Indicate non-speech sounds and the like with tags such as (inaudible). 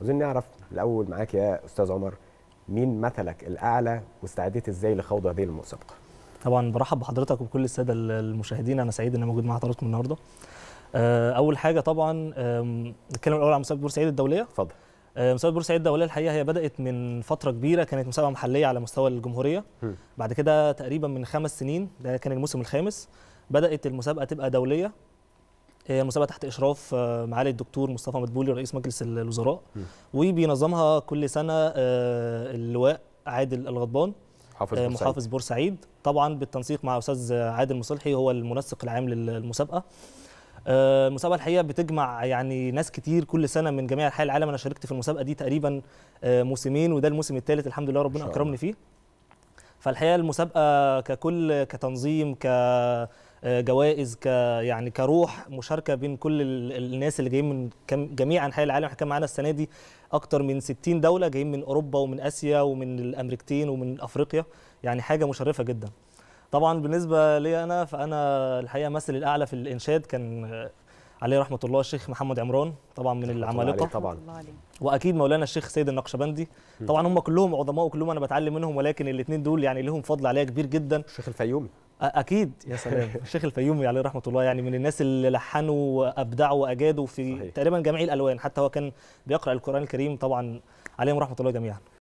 عاوزين نعرف الاول معاك يا استاذ عمر مين مثلك الاعلى واستعديت ازاي لخوض هذه المسابقه طبعا برحب بحضرتك وبكل الساده المشاهدين انا سعيد اني موجود مع حضراتكم النهارده آه، اول حاجه طبعا نتكلم الاول عن مسابقه بورسعيد الدوليه اتفضل آه، مسابقه بورسعيد الدوليه الحقيقه هي بدات من فتره كبيره كانت مسابقه محليه على مستوى الجمهوريه م. بعد كده تقريبا من خمس سنين ده كان الموسم الخامس بدات المسابقه تبقى دوليه هي مسابقه تحت اشراف آه، معالي الدكتور مصطفى مدبولي رئيس مجلس الوزراء وبينظمها كل سنه آه، اللواء عادل الغضبان محافظ آه، بورسعيد. محافظ بورسعيد طبعا بالتنسيق مع استاذ عادل مصلحي هو المنسق العام للمسابقه المسابقه الحقيقه بتجمع يعني ناس كتير كل سنه من جميع انحاء العالم انا شاركت في المسابقه دي تقريبا موسمين وده الموسم الثالث الحمد لله ربنا اكرمني فيه فالحقيقه المسابقه ككل كتنظيم ك جوائز ك يعني كروح مشاركه بين كل الناس اللي جايين من جميع انحاء العالم احنا كان معانا السنه دي اكتر من 60 دوله جايين من اوروبا ومن اسيا ومن الامريكتين ومن افريقيا يعني حاجه مشرفه جدا طبعا بالنسبه لي انا فانا الحقيقه مثل الاعلى في الانشاد كان عليه رحمه الله الشيخ محمد عمران طبعا من العمالقه طبعا واكيد مولانا الشيخ سيد النقشبندي طبعا هم كلهم عظماء وكلهم انا بتعلم منهم ولكن الاثنين دول يعني لهم فضل عليا كبير جدا الشيخ الفيومي اكيد يا سلام (laughs) الشيخ الفيومي عليه رحمه الله يعني من الناس اللي لحنوا وابدعوا واجادوا في صحيح. تقريبا جميع الالوان حتى هو كان بيقرا القران الكريم طبعا عليهم رحمه الله جميعا